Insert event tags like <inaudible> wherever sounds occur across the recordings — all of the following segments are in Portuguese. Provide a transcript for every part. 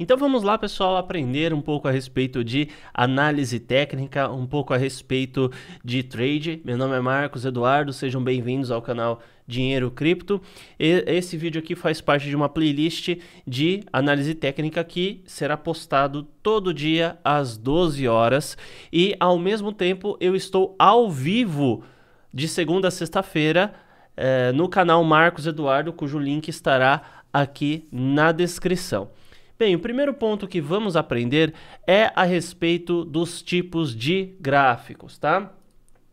Então vamos lá, pessoal, aprender um pouco a respeito de análise técnica, um pouco a respeito de trade. Meu nome é Marcos Eduardo, sejam bem-vindos ao canal Dinheiro Cripto. E esse vídeo aqui faz parte de uma playlist de análise técnica que será postado todo dia às 12 horas e ao mesmo tempo eu estou ao vivo de segunda a sexta-feira eh, no canal Marcos Eduardo, cujo link estará aqui na descrição. Bem, o primeiro ponto que vamos aprender é a respeito dos tipos de gráficos, tá?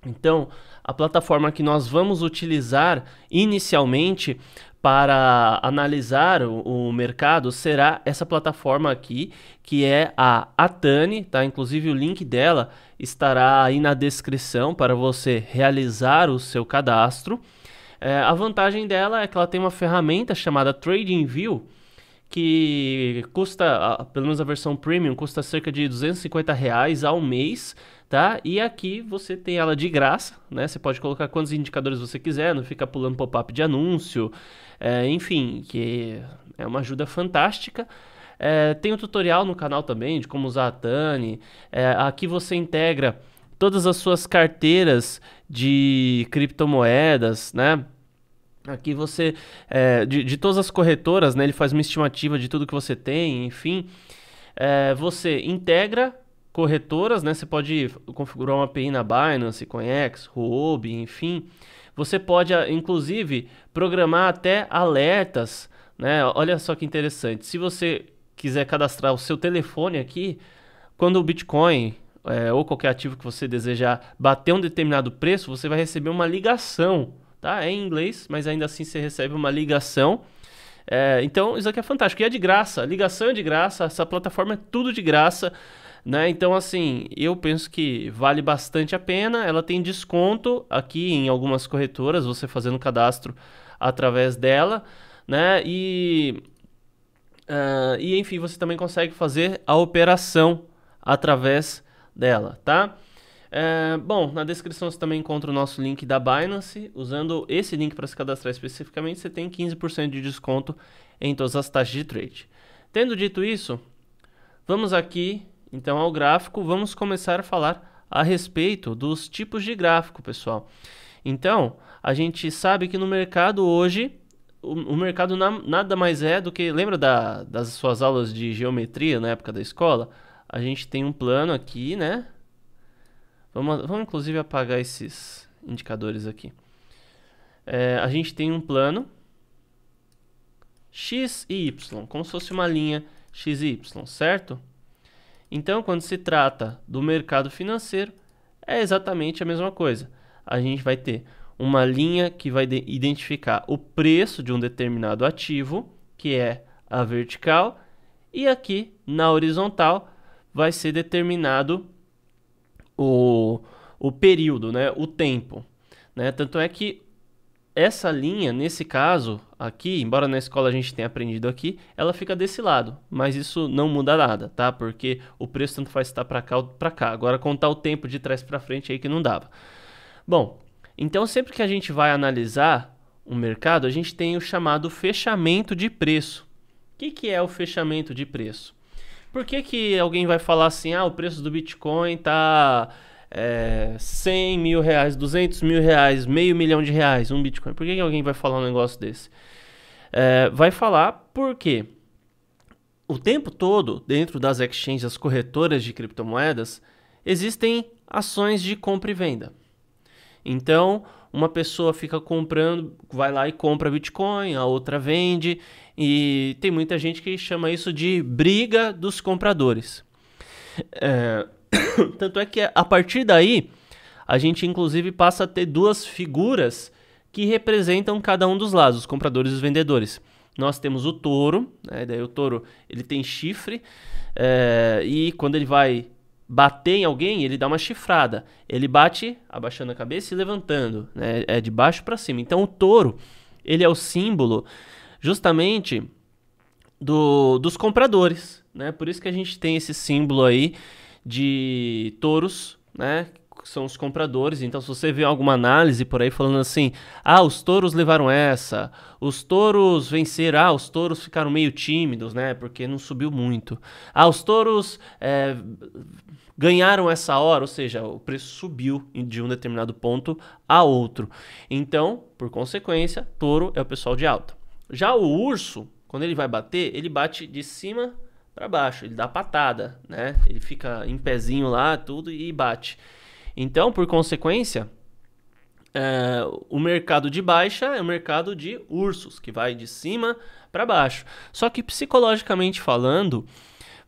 Então, a plataforma que nós vamos utilizar inicialmente para analisar o, o, mercado será essa plataforma aqui, que é a Atani, tá? Inclusive o link dela estará aí na descrição para você realizar o seu cadastro. É, a vantagem dela é que ela tem uma ferramenta chamada TradingView, View que custa, pelo menos a versão premium, custa cerca de 250 reais ao mês, tá? E aqui você tem ela de graça, né? Você pode colocar quantos indicadores você quiser, não fica pulando pop-up de anúncio, é, enfim, que é uma ajuda fantástica. É, tem um tutorial no canal também de como usar a Tani. É, aqui você integra todas as suas carteiras de criptomoedas, né? Aqui você, é, de, de todas as corretoras, né, ele faz uma estimativa de tudo que você tem, enfim. É, você integra corretoras, né, você pode configurar uma API na Binance, Coinex, Huobi, enfim. Você pode, ah, inclusive, programar até alertas, né? Olha só que interessante. Se você quiser cadastrar o seu telefone aqui, quando o Bitcoin é, ou qualquer ativo que você desejar bater um determinado preço, você vai receber uma ligação tá? É em inglês, mas ainda assim você recebe uma ligação. É, então, isso aqui é fantástico. E é de graça, ligação é de graça, essa plataforma é tudo de graça. Né? Então, assim, eu penso que vale bastante a pena. Ela tem desconto aqui em algumas corretoras, você fazendo cadastro através dela, né? E, uh, e enfim, você também consegue fazer a operação através dela, tá? É, bom, na descrição você também encontra o nosso link da Binance. Usando esse link para se cadastrar especificamente, você tem 15% de desconto em todas as taxas de trade. Tendo dito isso, vamos aqui então ao gráfico. Vamos começar a falar a respeito dos tipos de gráfico, pessoal. Então, a gente sabe que no mercado hoje, o, o mercado na, nada mais é do que. Lembra da, das suas aulas de geometria na época da escola? A gente tem um plano aqui, né? Vamos, vamos inclusive apagar esses indicadores aqui. É, a gente tem um plano x e y, como se fosse uma linha x e y, certo? Então, quando se trata do mercado financeiro, é exatamente a mesma coisa. A gente vai ter uma linha que vai identificar o preço de um determinado ativo, que é a vertical, e aqui na horizontal vai ser determinado o, o período, né? o tempo. Né? Tanto é que essa linha, nesse caso aqui, embora na escola a gente tenha aprendido aqui, ela fica desse lado, mas isso não muda nada, tá? Porque o preço tanto faz estar tá para cá ou para cá. Agora contar o tempo de trás para frente aí que não dava. Bom, então sempre que a gente vai analisar um mercado, a gente tem o chamado fechamento de preço. O que, que é o fechamento de preço? Por que, que alguém vai falar assim, ah, o preço do Bitcoin tá é, 100 mil reais, 200 mil reais, meio milhão de reais, um Bitcoin? Por que, que alguém vai falar um negócio desse? É, vai falar porque o tempo todo, dentro das exchanges, as corretoras de criptomoedas, existem ações de compra e venda. Então, uma pessoa fica comprando, vai lá e compra Bitcoin, a outra vende, e tem muita gente que chama isso de briga dos compradores. É... <coughs> Tanto é que a partir daí, a gente inclusive passa a ter duas figuras que representam cada um dos lados, os compradores e os vendedores. Nós temos o touro, né? daí o touro ele tem chifre, é... e quando ele vai bater em alguém, ele dá uma chifrada. Ele bate abaixando a cabeça e levantando, né? É de baixo para cima. Então o touro, ele é o símbolo justamente do, dos compradores, né? Por isso que a gente tem esse símbolo aí de touros, né? são os compradores. Então, se você vê alguma análise por aí falando assim, ah, os touros levaram essa, os touros venceram, ah, os touros ficaram meio tímidos, né? Porque não subiu muito. Ah, os touros é, ganharam essa hora, ou seja, o preço subiu de um determinado ponto a outro. Então, por consequência, touro é o pessoal de alta. Já o urso, quando ele vai bater, ele bate de cima para baixo, ele dá patada, né? Ele fica em pezinho lá, tudo e bate. Então, por consequência, é, o mercado de baixa é o mercado de ursos, que vai de cima para baixo. Só que psicologicamente falando,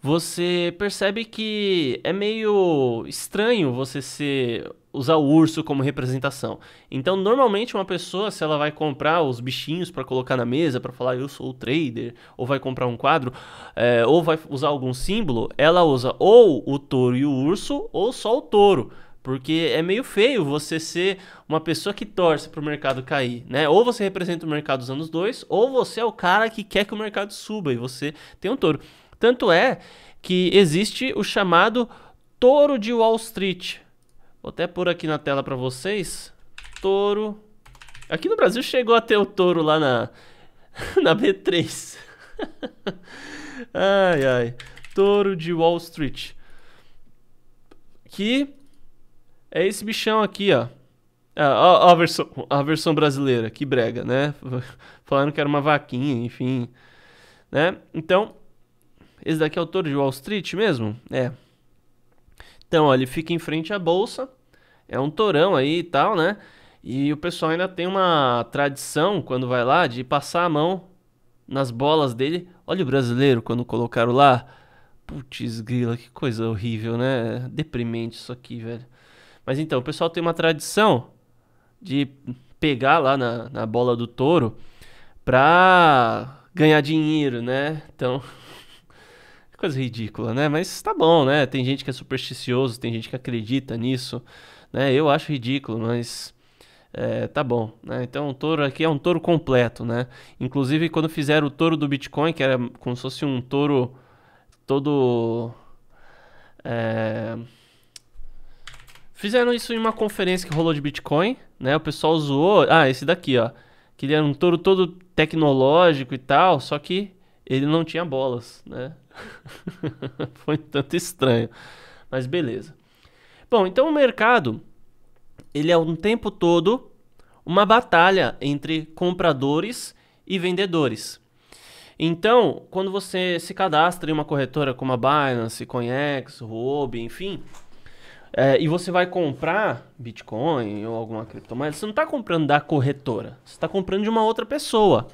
você percebe que é meio estranho você ser, usar o urso como representação. Então, normalmente uma pessoa, se ela vai comprar os bichinhos para colocar na mesa, para falar eu sou o trader, ou vai comprar um quadro, é, ou vai usar algum símbolo, ela usa ou o touro e o urso, ou só o touro. Porque é meio feio você ser uma pessoa que torce para o mercado cair, né? Ou você representa o mercado dos anos dois, ou você é o cara que quer que o mercado suba e você tem um touro. Tanto é que existe o chamado touro de Wall Street. Vou até pôr aqui na tela para vocês. Touro. Aqui no Brasil chegou a ter o touro lá na, <laughs> na B3. <laughs> ai, ai. Touro de Wall Street. Que é esse bichão aqui, ó. Ah, é, a, a, versão, a versão brasileira, que brega, né? <laughs> Falando que era uma vaquinha, enfim. Né? Então, esse daqui é o touro de Wall Street mesmo? É. Então, ó, ele fica em frente à bolsa. É um torão aí e tal, né? E o pessoal ainda tem uma tradição quando vai lá de passar a mão nas bolas dele. Olha o brasileiro quando colocaram lá. Putz, grila, que coisa horrível, né? Deprimente isso aqui, velho. Mas então, o pessoal tem uma tradição de pegar lá na, na bola do touro pra ganhar dinheiro, né? Então, <laughs> coisa ridícula, né? Mas tá bom, né? Tem gente que é supersticioso, tem gente que acredita nisso, né? Eu acho ridículo, mas é, tá bom, né? Então o touro aqui é um touro completo, né? Inclusive quando fizeram o touro do Bitcoin, que era como se fosse um touro todo... É Fizeram isso em uma conferência que rolou de Bitcoin, né? O pessoal zoou. Ah, esse daqui, ó. Que ele era um touro todo tecnológico e tal, só que ele não tinha bolas, né? <laughs> Foi um tanto estranho. Mas beleza. Bom, então o mercado, ele é um tempo todo uma batalha entre compradores e vendedores. Então, quando você se cadastra em uma corretora como a Binance, Coinex, Rob, enfim, é, e você vai comprar Bitcoin ou alguma criptomoeda, você não está comprando da corretora, você está comprando de uma outra pessoa.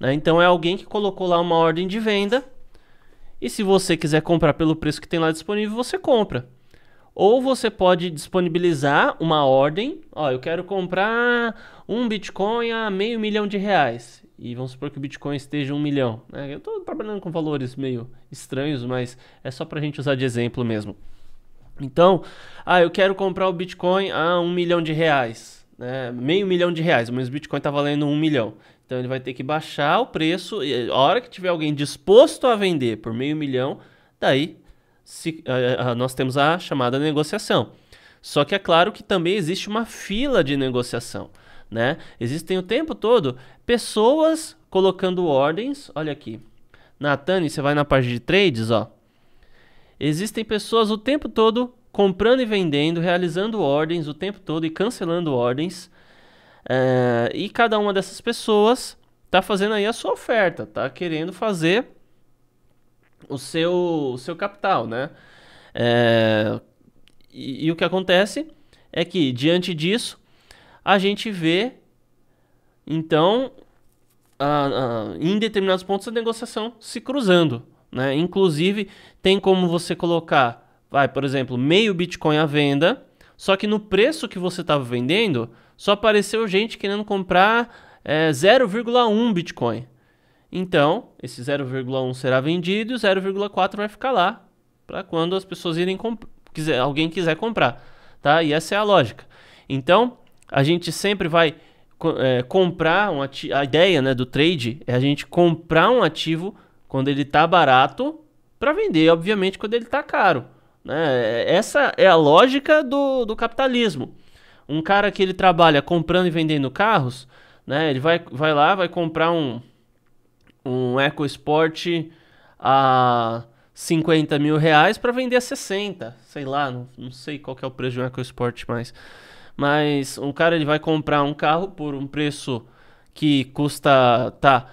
Né? Então é alguém que colocou lá uma ordem de venda. E se você quiser comprar pelo preço que tem lá disponível, você compra. Ou você pode disponibilizar uma ordem. Ó, eu quero comprar um Bitcoin a meio milhão de reais. E vamos supor que o Bitcoin esteja um milhão. Né? Eu estou trabalhando com valores meio estranhos, mas é só para a gente usar de exemplo mesmo. Então, ah, eu quero comprar o Bitcoin a um milhão de reais, né? meio milhão de reais, mas o Bitcoin está valendo um milhão. Então ele vai ter que baixar o preço e a hora que tiver alguém disposto a vender por meio milhão, daí se, eh, eh, ah, nós temos a chamada negociação. Só que é claro que também existe uma fila de negociação, né? Existem o tempo todo pessoas colocando ordens, olha aqui. Natane, você vai na parte de trades, ó. Existem pessoas o tempo todo comprando e vendendo, realizando ordens o tempo todo e cancelando ordens. É, e cada uma dessas pessoas está fazendo aí a sua oferta, está querendo fazer o seu, o seu capital, né? É, e, e o que acontece é que diante disso a gente vê então, em determinados pontos, a negociação se cruzando. Né? Inclusive, tem como você colocar, vai, por exemplo, meio Bitcoin à venda, só que no preço que você estava vendendo, só apareceu gente querendo comprar é, 0,1 Bitcoin. Então, esse 0,1 será vendido e 0,4 vai ficar lá para quando as pessoas irem quiser, alguém quiser comprar, tá? E essa é a lógica. Então, a gente sempre vai é, comprar um A ideia né, do trade é a gente comprar um ativo quando ele tá barato para vender, obviamente, quando ele tá caro. Né? Essa é a lógica do, do capitalismo. Um cara que ele trabalha comprando e vendendo carros, né? Ele vai, vai lá, vai comprar um, um EcoSport a 50 mil reais para vender a 60. Sei lá, não, não sei qual é o preço de um EcoSport mais. Mas um cara ele vai comprar um carro por um preço que custa, tá,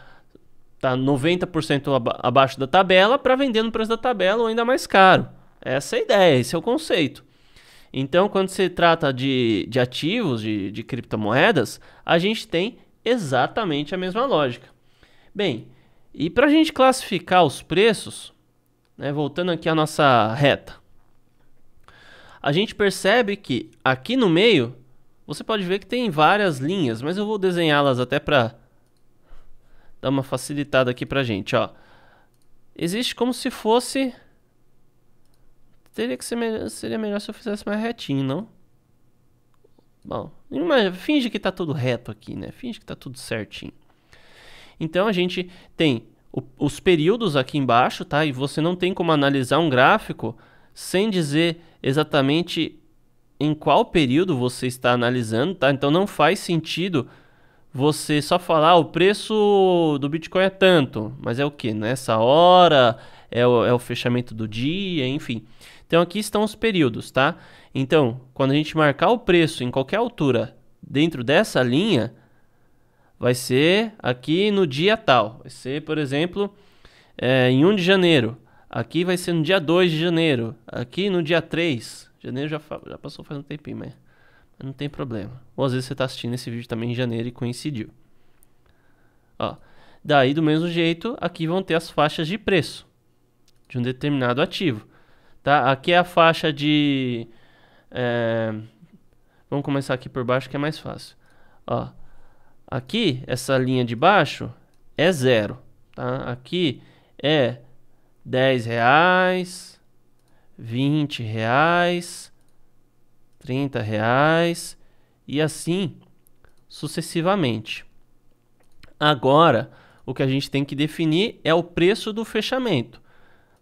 tá 90% aba abaixo da tabela para vender no preço da tabela ou ainda mais caro. Essa é a ideia, esse é o conceito. Então, quando se trata de, de ativos, de, de criptomoedas, a gente tem exatamente a mesma lógica. Bem, e para a gente classificar os preços, né, voltando aqui à nossa reta, a gente percebe que aqui no meio você pode ver que tem várias linhas, mas eu vou desenhá-las até para dar uma facilitada aqui pra gente, ó. Existe como se fosse... Teria que ser melhor, seria melhor se eu fizesse mais retinho, não? Bom, finge que tá tudo reto aqui, né? Finge que tá tudo certinho. Então a gente tem o, os períodos aqui embaixo, tá? E você não tem como analisar um gráfico sem dizer exatamente em qual período você está analisando, tá? Então não faz sentido você só falar ah, o preço do Bitcoin é tanto, mas é o que? Nessa né? hora, é o, é o fechamento do dia, enfim. Então aqui estão os períodos, tá? Então, quando a gente marcar o preço em qualquer altura dentro dessa linha, vai ser aqui no dia tal. Vai ser, por exemplo, é, em 1 de janeiro. Aqui vai ser no dia 2 de janeiro. Aqui no dia 3. Janeiro já, já passou faz um tempinho, mas não tem problema. Ou às vezes você está assistindo esse vídeo também em janeiro e coincidiu. Ó, daí, do mesmo jeito, aqui vão ter as faixas de preço de um determinado ativo. Tá? Aqui é a faixa de. É... Vamos começar aqui por baixo que é mais fácil. Ó, aqui, essa linha de baixo é zero. Tá? Aqui é 10 reais, 20 reais, 30 reais e assim sucessivamente. Agora, o que a gente tem que definir é o preço do fechamento.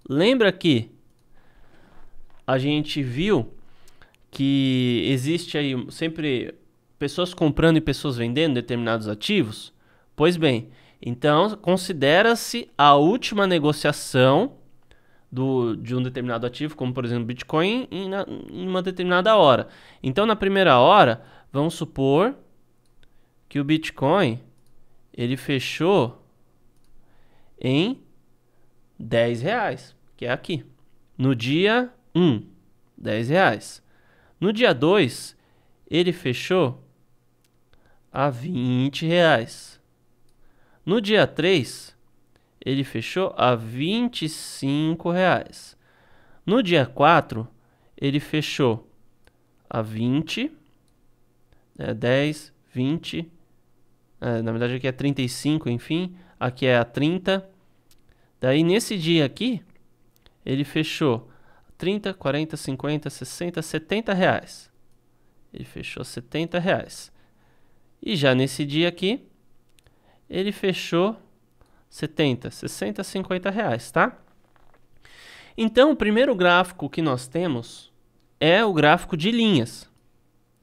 Lembra que a gente viu que existe aí sempre pessoas comprando e pessoas vendendo determinados ativos? Pois bem, então considera-se a última negociação do, de um determinado ativo, como por exemplo Bitcoin, em, na, em uma determinada hora. Então, na primeira hora, vamos supor que o Bitcoin ele fechou em 10 reais, que é aqui. No dia 1, 10 reais. No dia 2, ele fechou a 20 reais. No dia 3, ele fechou a 25 reais. No dia 4, ele fechou a 20, é 10, 20, é, na verdade aqui é 35, enfim, aqui é a 30. Daí nesse dia aqui, ele fechou 30, 40, 50, 60, 70 reais. Ele fechou 70 reais. E já nesse dia aqui, ele fechou 70, 60, 50 reais, tá? Então, o primeiro gráfico que nós temos é o gráfico de linhas.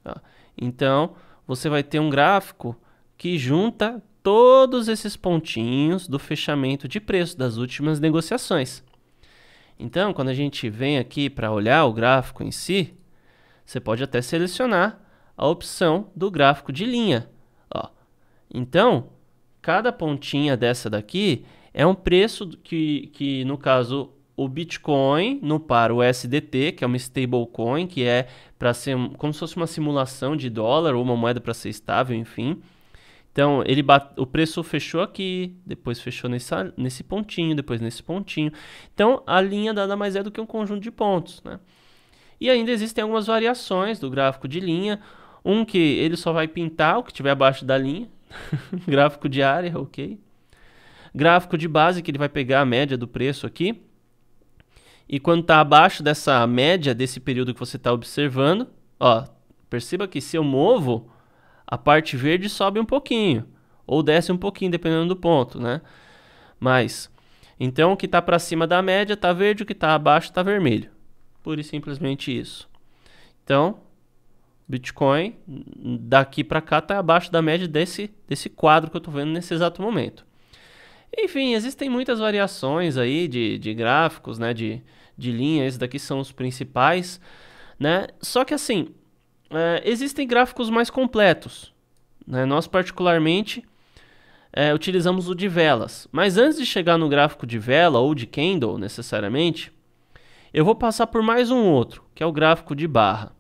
Tá? Então, você vai ter um gráfico que junta todos esses pontinhos do fechamento de preço das últimas negociações. Então, quando a gente vem aqui para olhar o gráfico em si, você pode até selecionar a opção do gráfico de linha. Ó. Então, cada pontinha dessa daqui é um preço que, que no caso, o Bitcoin no par o SDT, que é uma stablecoin, que é para ser como se fosse uma simulação de dólar ou uma moeda para ser estável, enfim. Então, ele bate, o preço fechou aqui, depois fechou nessa, nesse pontinho, depois nesse pontinho. Então, a linha nada mais é do que um conjunto de pontos, né? E ainda existem algumas variações do gráfico de linha. Um que ele só vai pintar o que estiver abaixo da linha, <laughs> Gráfico de área, ok. Gráfico de base, que ele vai pegar a média do preço aqui. E quando está abaixo dessa média, desse período que você está observando, ó, perceba que se eu movo, a parte verde sobe um pouquinho. Ou desce um pouquinho, dependendo do ponto, né? Mas, então o que está para cima da média está verde, o que está abaixo está vermelho. Pura e simplesmente isso. Então, Bitcoin daqui para cá está abaixo da média desse, desse quadro que eu estou vendo nesse exato momento. Enfim, existem muitas variações aí de, de gráficos, né, de, de linhas. esses daqui são os principais. Né? Só que assim, é, existem gráficos mais completos. Né? Nós particularmente é, utilizamos o de velas. Mas antes de chegar no gráfico de vela ou de candle necessariamente, eu vou passar por mais um outro, que é o gráfico de barra.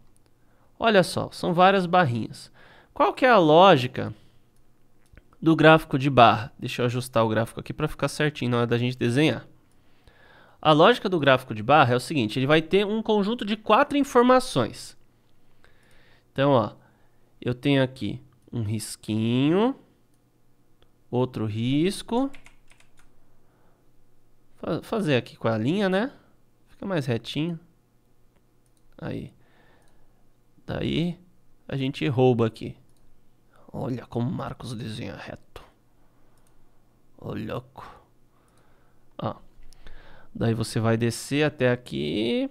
Olha só, são várias barrinhas. Qual que é a lógica do gráfico de barra? Deixa eu ajustar o gráfico aqui para ficar certinho na hora da gente desenhar. A lógica do gráfico de barra é o seguinte, ele vai ter um conjunto de quatro informações. Então, ó, eu tenho aqui um risquinho, outro risco. Fazer aqui com a linha, né? Fica mais retinho. Aí. Daí tá a gente rouba aqui. Olha como Marcos desenha reto. Ô oh, louco. Ó. Daí você vai descer até aqui,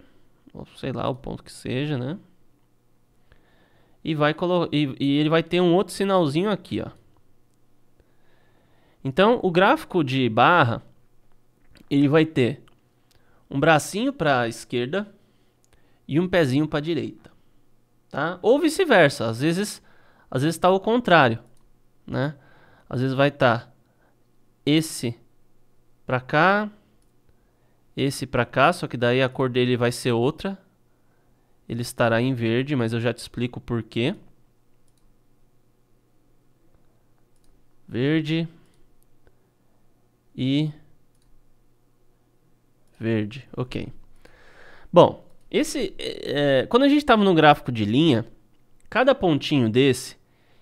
ou sei lá, o ponto que seja, né? E vai colocar e, e ele vai ter um outro sinalzinho aqui, ó. Então, o gráfico de barra ele vai ter um bracinho para a esquerda e um pezinho para a direita tá? Ou vice-versa, às vezes às vezes está o contrário, né? Às vezes vai estar tá esse para cá, esse para cá, só que daí a cor dele vai ser outra. Ele estará em verde, mas eu já te explico por quê. Verde e verde, ok. Bom, esse, é, é, quando a gente estava no gráfico de linha, cada pontinho desse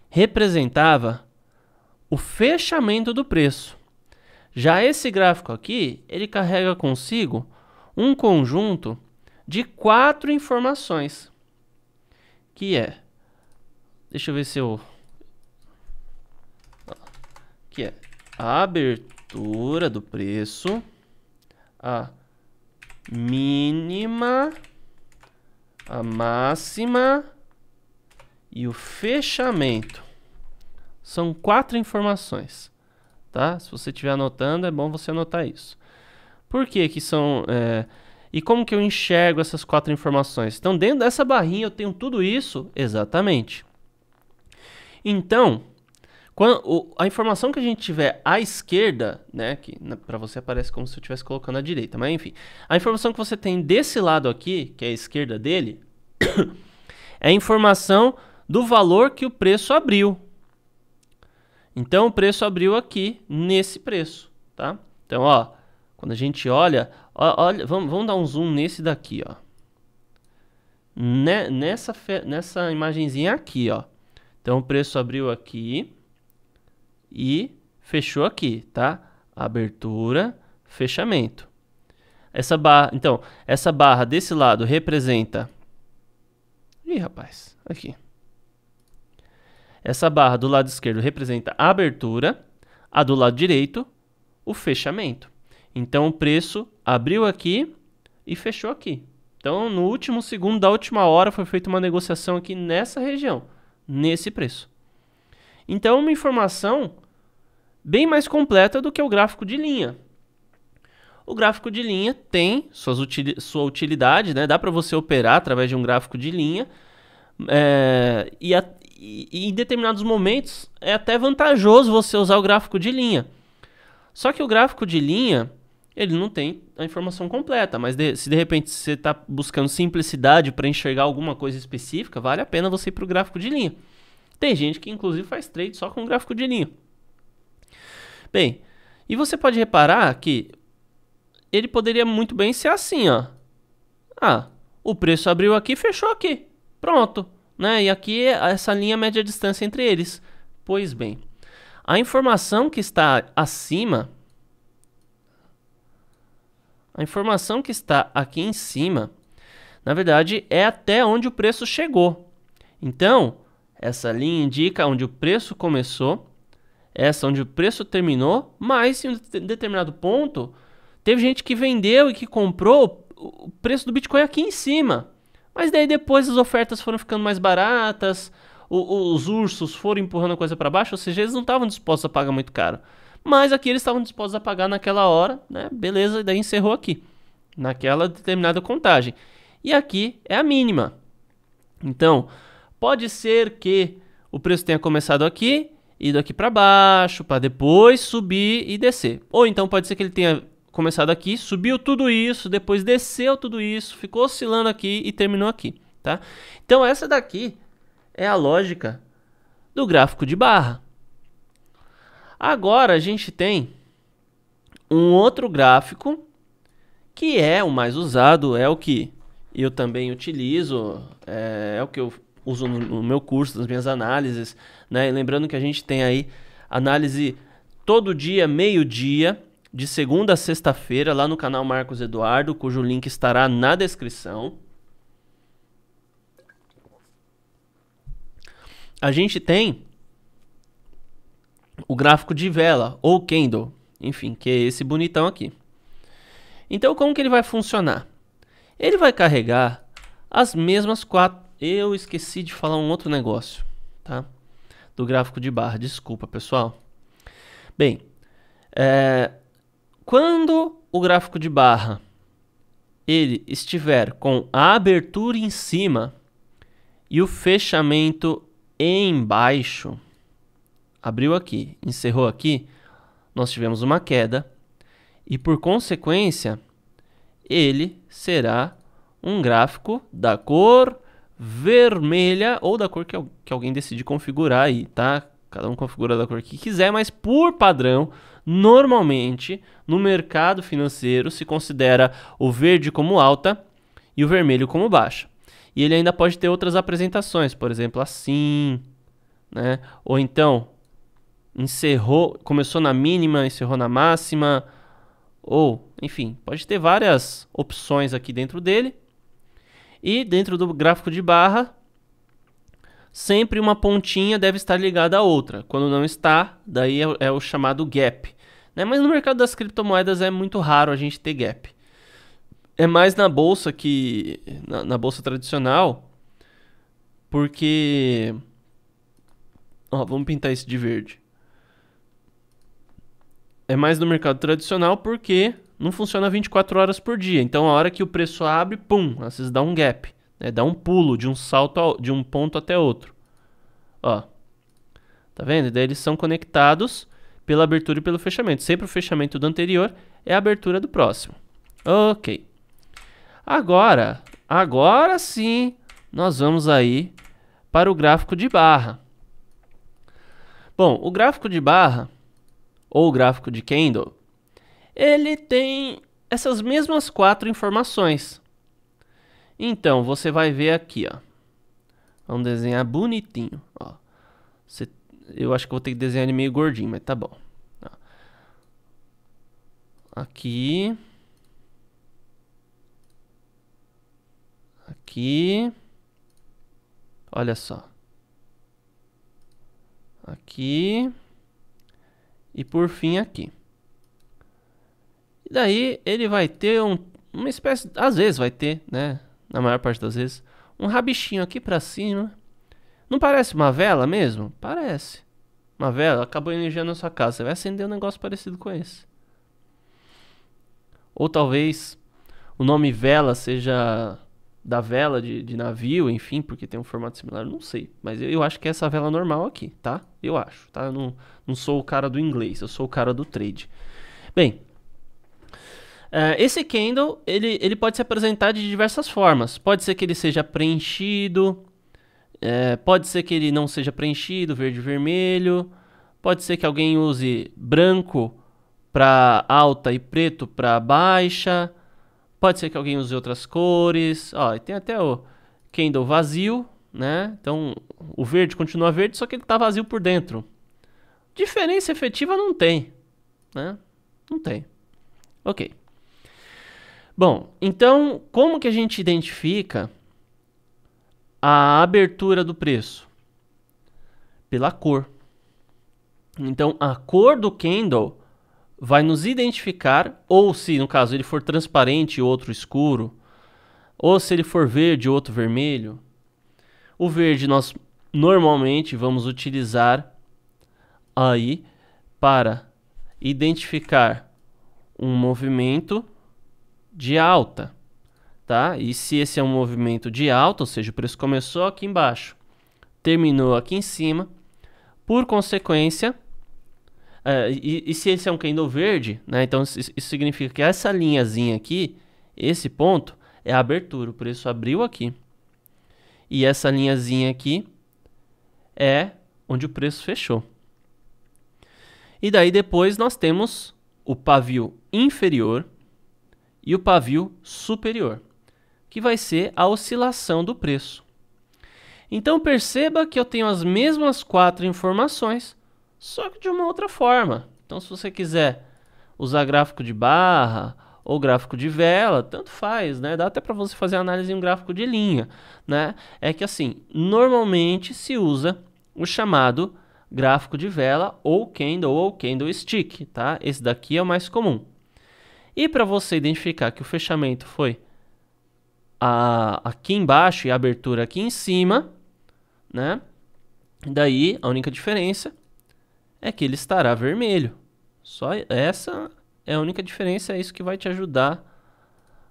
representava o fechamento do preço. Já esse gráfico aqui, ele carrega consigo um conjunto de quatro informações, que é, deixa eu ver se eu, que é a abertura do preço, a mínima a máxima e o fechamento. São quatro informações, tá? Se você estiver anotando, é bom você anotar isso. Por que que são... É... E como que eu enxergo essas quatro informações? Então, dentro dessa barrinha eu tenho tudo isso, exatamente. Então, quando, o, a informação que a gente tiver à esquerda, né, que para você aparece como se eu estivesse colocando à direita, mas enfim, a informação que você tem desse lado aqui, que é a esquerda dele, <coughs> é a informação do valor que o preço abriu. Então o preço abriu aqui nesse preço, tá? Então, ó, quando a gente olha, ó, olha, vamos, vamos dar um zoom nesse daqui, ó. Nessa, nessa imagenzinha aqui, ó. Então o preço abriu aqui e fechou aqui, tá? Abertura, fechamento. Essa barra, então, essa barra desse lado representa Ih, rapaz, aqui. Essa barra do lado esquerdo representa a abertura, a do lado direito, o fechamento. Então o preço abriu aqui e fechou aqui. Então, no último segundo da última hora foi feita uma negociação aqui nessa região, nesse preço. Então, é uma informação bem mais completa do que o gráfico de linha. O gráfico de linha tem suas util sua utilidade, né? dá para você operar através de um gráfico de linha, é, e, a, e, em determinados momentos é até vantajoso você usar o gráfico de linha. Só que o gráfico de linha ele não tem a informação completa, mas de, se de repente você está buscando simplicidade para enxergar alguma coisa específica, vale a pena você ir para o gráfico de linha. Tem gente que inclusive faz trade só com gráfico de linha. Bem, e você pode reparar que ele poderia muito bem ser assim, ó. Ah, o preço abriu aqui, fechou aqui. Pronto, né? E aqui é essa linha média distância entre eles. Pois bem, a informação que está acima a informação que está aqui em cima, na verdade, é até onde o preço chegou. Então, essa linha indica onde o preço começou, essa onde o preço terminou, mas em um determinado ponto teve gente que vendeu e que comprou o preço do Bitcoin aqui em cima. Mas daí depois as ofertas foram ficando mais baratas, o, os ursos foram empurrando a coisa para baixo, ou seja, eles não estavam dispostos a pagar muito caro. Mas aqui eles estavam dispostos a pagar naquela hora, né? Beleza, e daí encerrou aqui, naquela determinada contagem. E aqui é a mínima. Então, Pode ser que o preço tenha começado aqui, ido aqui para baixo, para depois subir e descer. Ou então pode ser que ele tenha começado aqui, subiu tudo isso, depois desceu tudo isso, ficou oscilando aqui e terminou aqui, tá? Então essa daqui é a lógica do gráfico de barra. Agora a gente tem um outro gráfico que é o mais usado, é o que eu também utilizo, é, é o que eu uso no, no meu curso, nas minhas análises. Né? E lembrando que a gente tem aí análise todo dia, meio-dia, de segunda a sexta-feira, lá no canal Marcos Eduardo, cujo link estará na descrição. A gente tem o gráfico de vela ou candle, enfim, que é esse bonitão aqui. Então, como que ele vai funcionar? Ele vai carregar as mesmas quatro eu esqueci de falar um outro negócio, tá? Do gráfico de barra, desculpa, pessoal. Bem, é, quando o gráfico de barra ele estiver com a abertura em cima e o fechamento embaixo, abriu aqui, encerrou aqui, nós tivemos uma queda e por consequência ele será um gráfico da cor vermelha ou da cor que, que alguém decidir configurar aí, tá? Cada um configura da cor que quiser, mas por padrão, normalmente no mercado financeiro se considera o verde como alta e o vermelho como baixa. E ele ainda pode ter outras apresentações, por exemplo, assim, né? Ou então encerrou, começou na mínima, encerrou na máxima, ou, enfim, pode ter várias opções aqui dentro dele. E dentro do gráfico de barra, sempre uma pontinha deve estar ligada à outra. Quando não está, daí é, é, o chamado gap. Né? Mas no mercado das criptomoedas é muito raro a gente ter gap. É mais na bolsa que. na, na bolsa tradicional, porque. Ó, vamos pintar isso de verde. É mais no mercado tradicional porque não funciona 24 horas por dia. Então a hora que o preço abre, pum, às vezes dá um gap, né? dá um pulo de um salto ao, de um ponto até outro. Ó, tá vendo? Daí eles são conectados pela abertura e pelo fechamento. Sempre o fechamento do anterior é a abertura do próximo. Ok. Agora, agora sim, nós vamos aí para o gráfico de barra. Bom, o gráfico de barra ou o gráfico de candle ele tem essas mesmas quatro informações. Então, você vai ver aqui, ó. Vamos desenhar bonitinho, ó. Você, eu acho que vou ter que desenhar ele meio gordinho, mas tá bom. Ó. Aqui. Aqui. Olha só. Aqui. E por fim aqui. E daí ele vai ter um, uma espécie, às vezes vai ter, né? Na maior parte das vezes, um rabichinho aqui para cima. Não parece uma vela mesmo? Parece. Uma vela acabou a energia na sua casa. Você vai acender um negócio parecido com esse. Ou talvez o nome vela seja da vela de, de navio, enfim, porque tem um formato similar, não sei. Mas eu, eu, acho que é essa vela normal aqui, tá? Eu acho, tá? Eu não, não sou o cara do inglês, eu sou o cara do trade. Bem, eh, esse candle, ele, ele pode se apresentar de diversas formas. Pode ser que ele seja preenchido, é, pode ser que ele não seja preenchido, verde e vermelho. Pode ser que alguém use branco para alta e preto para baixa. Pode ser que alguém use outras cores. Ó, e tem até o candle vazio, né? Então, o verde continua verde, só que ele está vazio por dentro. Diferença efetiva não tem, né? Não tem. Ok. Bom, então como que a gente identifica a abertura do preço? Pela cor. Então a cor do candle vai nos identificar, ou se no caso ele for transparente e outro escuro, ou se ele for verde e outro vermelho. O verde nós normalmente vamos utilizar aí para identificar um movimento de alta, tá? E se esse é um movimento de alta, ou seja, o preço começou aqui embaixo, terminou aqui em cima, por consequência, é, e, e, se esse é um candle verde, né? Então isso significa que essa linhazinha aqui, esse ponto, é a abertura, o preço abriu aqui. E essa linhazinha aqui é onde o preço fechou. E daí depois nós temos o pavio inferior, e o pavio superior, que vai ser a oscilação do preço. Então perceba que eu tenho as mesmas quatro informações, só que de uma outra forma. Então se você quiser usar gráfico de barra ou gráfico de vela, tanto faz, né? Dá até para você fazer análise em um gráfico de linha, né? É que assim, normalmente se usa o chamado gráfico de vela ou candle ou stick tá? Esse daqui é o mais comum. E para você identificar que o fechamento foi a, aqui embaixo e a abertura aqui em cima, né? Daí a única diferença é que ele estará vermelho. Só essa é a única diferença, é isso que vai te ajudar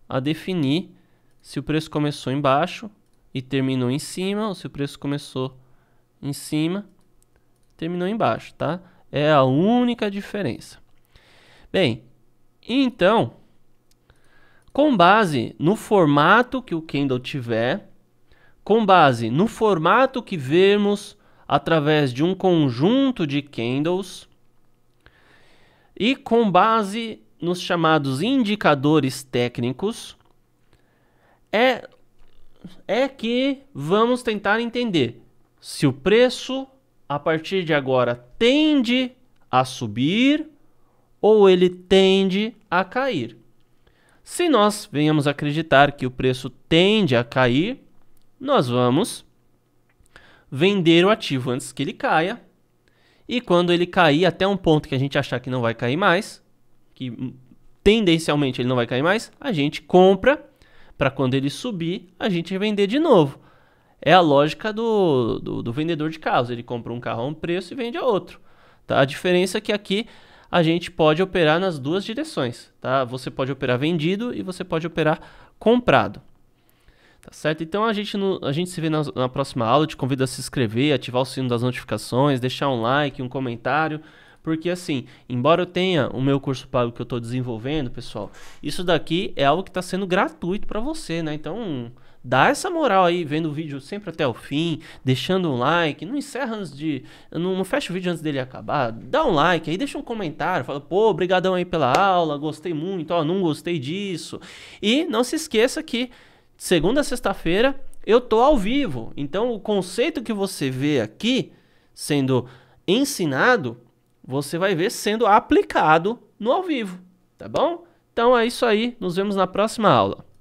a definir se o preço começou embaixo e terminou em cima, ou se o preço começou em cima, terminou embaixo, tá? É a única diferença. Bem, então, com base no formato que o candle tiver, com base no formato que vemos através de um conjunto de candles e com base nos chamados indicadores técnicos, é, é que vamos tentar entender se o preço a partir de agora tende a subir ou ele tende a cair. Se nós venhamos acreditar que o preço tende a cair, nós vamos vender o ativo antes que ele caia. E quando ele cair até um ponto que a gente achar que não vai cair mais, que tendencialmente ele não vai cair mais, a gente compra para quando ele subir, a gente vender de novo. É a lógica do, do, do vendedor de carros. Ele compra um carro a um preço e vende a outro. Tá? A diferença é que aqui a gente pode operar nas duas direções, tá? Você pode operar vendido e você pode operar comprado. Tá certo? Então a gente, no, a gente se vê na, na próxima aula. te convido a se inscrever, ativar o sino das notificações, deixar um like, um comentário. Porque assim, embora eu tenha o meu curso pago que eu estou desenvolvendo, pessoal, isso daqui é algo que está sendo gratuito para você, né? Então, dá essa moral aí, vendo o vídeo sempre até o fim, deixando um like, não encerra antes de. Não, não fecha o vídeo antes dele acabar. Dá um like aí, deixa um comentário, fala, pô, obrigadão aí pela aula, gostei muito, ó, não gostei disso. E não se esqueça que segunda a sexta-feira eu tô ao vivo. Então o conceito que você vê aqui sendo ensinado, você vai ver sendo aplicado no ao vivo, tá bom? Então é isso aí, nos vemos na próxima aula.